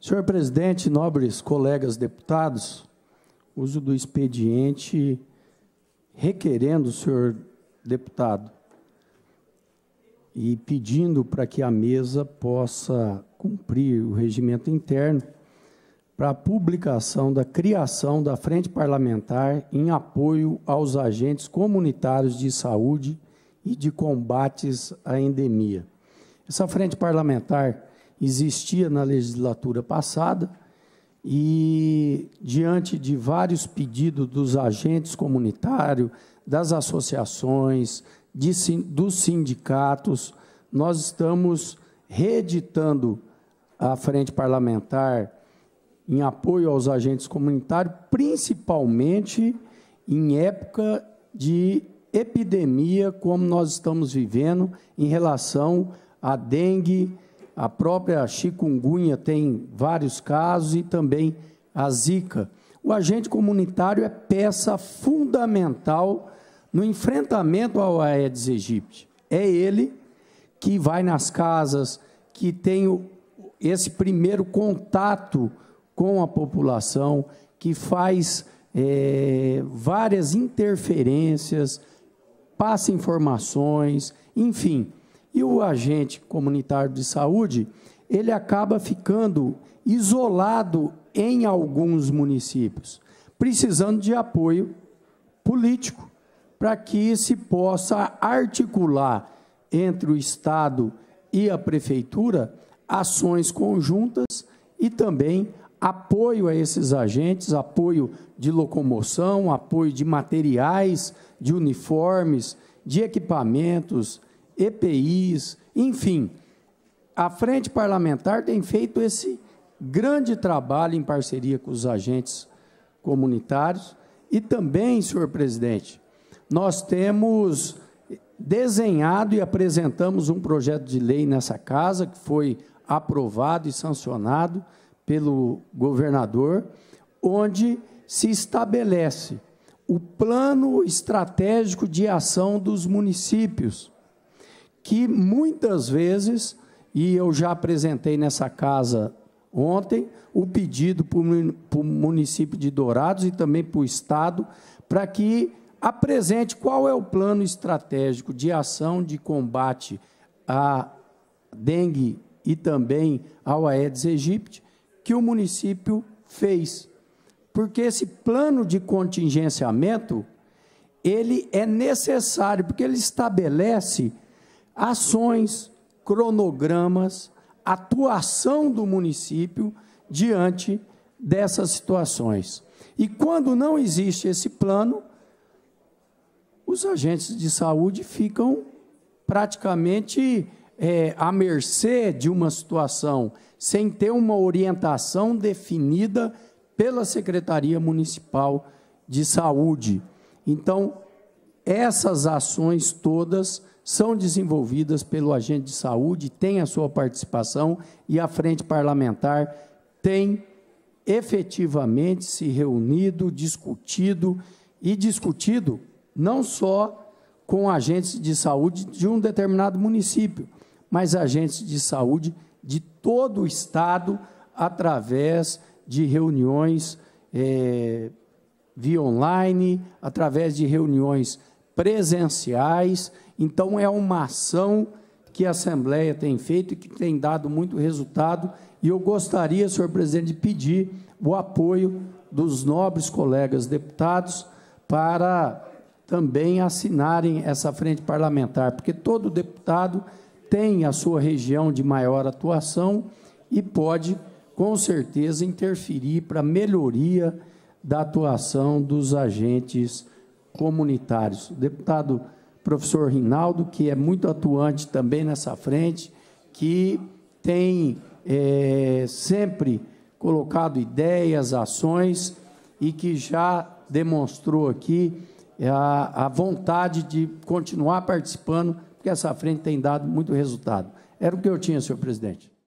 Senhor presidente, nobres colegas deputados, uso do expediente requerendo, senhor deputado, e pedindo para que a mesa possa cumprir o regimento interno para a publicação da criação da Frente Parlamentar em apoio aos agentes comunitários de saúde e de combates à endemia. Essa Frente Parlamentar existia na legislatura passada e, diante de vários pedidos dos agentes comunitários, das associações, de, dos sindicatos, nós estamos reeditando a frente parlamentar em apoio aos agentes comunitários, principalmente em época de epidemia como nós estamos vivendo em relação à dengue, a própria chikungunya tem vários casos e também a zika. O agente comunitário é peça fundamental no enfrentamento ao Aedes aegypti. É ele que vai nas casas, que tem esse primeiro contato com a população, que faz é, várias interferências, passa informações, enfim, e o agente comunitário de saúde, ele acaba ficando isolado em alguns municípios, precisando de apoio político para que se possa articular entre o Estado e a prefeitura ações conjuntas e também apoio a esses agentes, apoio de locomoção, apoio de materiais, de uniformes, de equipamentos, EPIs, enfim. A Frente Parlamentar tem feito esse grande trabalho em parceria com os agentes comunitários e também, senhor presidente, nós temos desenhado e apresentamos um projeto de lei nessa casa que foi aprovado e sancionado pelo governador, onde se estabelece o plano estratégico de ação dos municípios que muitas vezes, e eu já apresentei nessa casa ontem, o pedido para o município de Dourados e também para o Estado, para que apresente qual é o plano estratégico de ação de combate à dengue e também ao Aedes aegypti que o município fez. Porque esse plano de contingenciamento, ele é necessário, porque ele estabelece ações, cronogramas, atuação do município diante dessas situações. E quando não existe esse plano, os agentes de saúde ficam praticamente é, à mercê de uma situação, sem ter uma orientação definida pela Secretaria Municipal de Saúde. Então, essas ações todas são desenvolvidas pelo agente de saúde, tem a sua participação e a frente parlamentar tem efetivamente se reunido, discutido e discutido não só com agentes de saúde de um determinado município, mas agentes de saúde de todo o estado através de reuniões é, via online, através de reuniões presenciais. Então, é uma ação que a Assembleia tem feito e que tem dado muito resultado. E eu gostaria, senhor presidente, de pedir o apoio dos nobres colegas deputados para também assinarem essa frente parlamentar, porque todo deputado tem a sua região de maior atuação e pode, com certeza, interferir para a melhoria da atuação dos agentes comunitários. O deputado professor Rinaldo, que é muito atuante também nessa frente, que tem é, sempre colocado ideias, ações e que já demonstrou aqui eh, a, a vontade de continuar participando, porque essa frente tem dado muito resultado. Era o que eu tinha, senhor presidente.